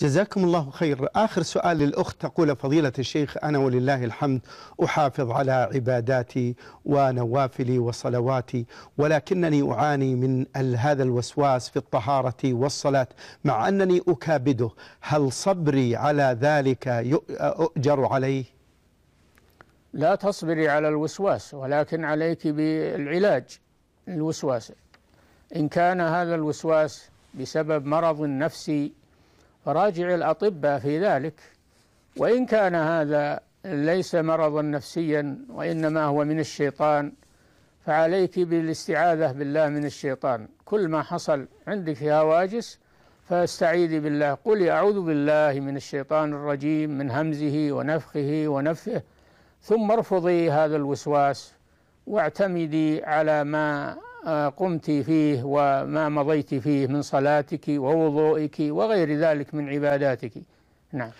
جزاكم الله خير آخر سؤال للأخت تقول فضيلة الشيخ أنا ولله الحمد أحافظ على عباداتي ونوافلي وصلواتي ولكنني أعاني من هذا الوسواس في الطهارة والصلاة مع أنني أكابده هل صبري على ذلك أؤجر عليه لا تصبري على الوسواس ولكن عليك بالعلاج الوسواس إن كان هذا الوسواس بسبب مرض نفسي فراجع الأطباء في ذلك وإن كان هذا ليس مرضا نفسيا وإنما هو من الشيطان فعليك بالاستعاذة بالله من الشيطان كل ما حصل عندك هواجس فاستعيذي بالله قل أعوذ بالله من الشيطان الرجيم من همزه ونفخه ونفه ثم ارفضي هذا الوسواس واعتمدي على ما آه، قمت فيه وما مضيت فيه من صلاتك ووضوئك وغير ذلك من عباداتك نعم